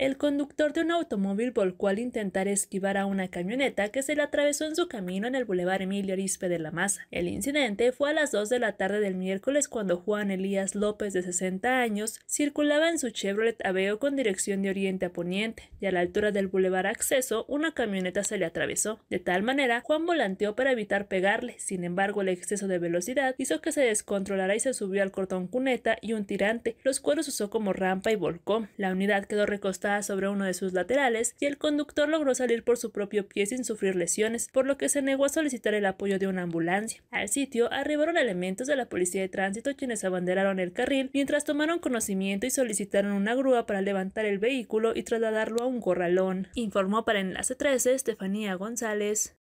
el conductor de un automóvil volcó al intentar esquivar a una camioneta que se le atravesó en su camino en el Boulevard Emilio Arispe de la Maza. El incidente fue a las 2 de la tarde del miércoles cuando Juan Elías López, de 60 años, circulaba en su Chevrolet Aveo con dirección de oriente a poniente, y a la altura del Boulevard Acceso, una camioneta se le atravesó. De tal manera, Juan volanteó para evitar pegarle, sin embargo, el exceso de velocidad hizo que se descontrolara y se subió al cortón cuneta y un tirante, los cuales usó como rampa y volcó. La unidad quedó recostada sobre uno de sus laterales y el conductor logró salir por su propio pie sin sufrir lesiones, por lo que se negó a solicitar el apoyo de una ambulancia. Al sitio arribaron elementos de la policía de tránsito quienes abanderaron el carril mientras tomaron conocimiento y solicitaron una grúa para levantar el vehículo y trasladarlo a un corralón, informó para Enlace 13 Estefanía González.